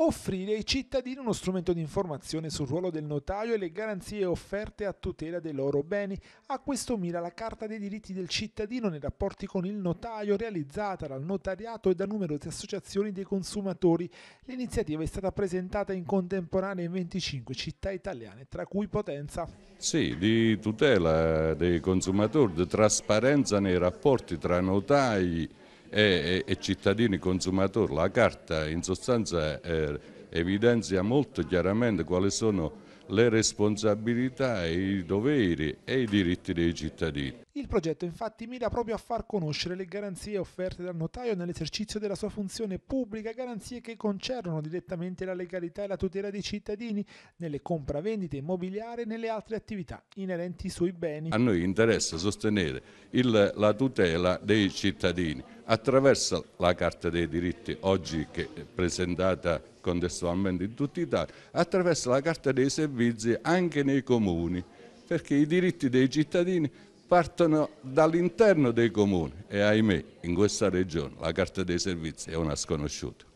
offrire ai cittadini uno strumento di informazione sul ruolo del notaio e le garanzie offerte a tutela dei loro beni. A questo mira la Carta dei diritti del cittadino nei rapporti con il notaio realizzata dal notariato e da numerose associazioni dei consumatori. L'iniziativa è stata presentata in contemporanea in 25 città italiane, tra cui Potenza. Sì, di tutela dei consumatori, di trasparenza nei rapporti tra notai e, e cittadini consumatori. La carta in sostanza eh, evidenzia molto chiaramente quali sono le responsabilità, i doveri e i diritti dei cittadini. Il progetto infatti mira proprio a far conoscere le garanzie offerte dal notaio nell'esercizio della sua funzione pubblica, garanzie che concernono direttamente la legalità e la tutela dei cittadini nelle compravendite immobiliari e nelle altre attività inerenti ai suoi beni. A noi interessa sostenere il, la tutela dei cittadini attraverso la Carta dei diritti, oggi che è presentata contestualmente in tutta Italia, attraverso la Carta dei servizi anche nei comuni, perché i diritti dei cittadini partono dall'interno dei comuni e ahimè in questa regione la Carta dei servizi è una sconosciuta.